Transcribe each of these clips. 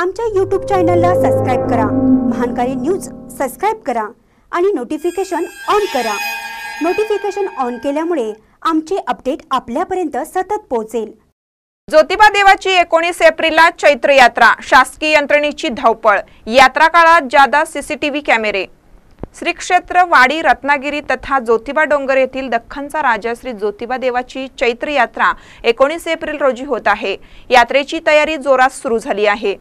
आमच्या यूट्यूब चॅनलला सबस्क्राईब करा महानकारी न्यूज सबस्क्राईब करा आणि नोटिफिकेशन ऑन करा नोटिफिकेशन ऑन केल्यामुळे आमचे अपडेट आपल्यापर्यंत सतत पोहोचेल ज्योतिबा देवाची एकोणीस एप्रिलला चैत्र यात्रा शासकीय यंत्रणेची धावपळ यात्रा काळात जादा सीसीटीव्ही कॅमेरे श्री वाडी रत्नागिरी तथा ज्योतिबा डोंगर येथील दख्खनचा राजा श्री ज्योतिबा देवाची चैत्र यात्रा एकोणीस एप्रिल रोजी होत आहे यात्रेची तयारी जोरात सुरू झाली आहे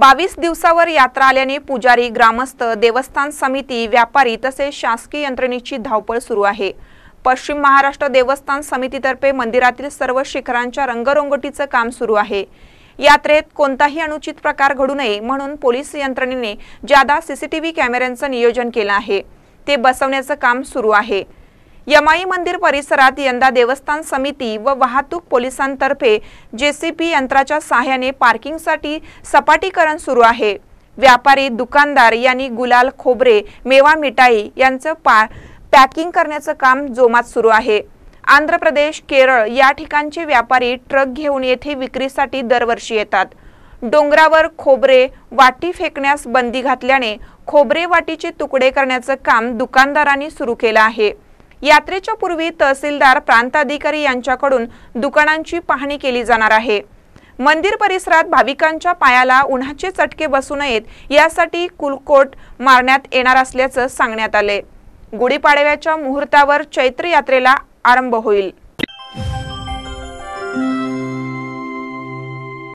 बावीस दिवसावर यात्रा आल्याने पुजारी ग्रामस्थ देवस्थान समिती व्यापारी तसेच शासकीय यंत्रणेची धावपळ सुरू आहे पश्चिम महाराष्ट्र देवस्थान समितीतर्फे मंदिरातील सर्व शिखरांच्या रंगरंगोटीचं काम सुरू आहे यात्रेत कोणताही अनुचित प्रकार घडू नये म्हणून पोलीस यंत्रणेने जादा सीसीटीव्ही कॅमेऱ्यांचं नियोजन केलं आहे ते बसवण्याचं काम सुरू आहे यमाई मंदिर परिसरात यंदा देवस्थान समिती व वाहतूक पोलिसांतर्फे जेसीपी यंत्राच्या सहाय्याने पार्किंगसाठी सपाटीकरण सुरू आहे व्यापारी दुकानदार यांनी गुलाल खोबरे मेवा मिठाई यांचं पा पॅकिंग करण्याचं काम जोमात सुरू आहे आंध्र प्रदेश केरळ या ठिकाणचे व्यापारी ट्रक घेऊन येथे विक्रीसाठी दरवर्षी येतात डोंगरावर खोबरे वाटी फेकण्यास बंदी घातल्याने खोबरे वाटीचे तुकडे करण्याचं काम दुकानदारांनी सुरू केलं आहे यात्रेच्या पूर्वी तहसीलदार प्रांताधिकारी यांच्याकडून दुकानांची पाहणी केली जाणार आहे मंदिर परिसरात भाविकांच्या पायाला उन्हाचे चटके बसू नयेत यासाठी कुलकोट मारण्यात येणार असल्याचं सांगण्यात आले गुढीपाडव्याच्या मुहूर्तावर चैत्र यात्रेला आरंभ होईल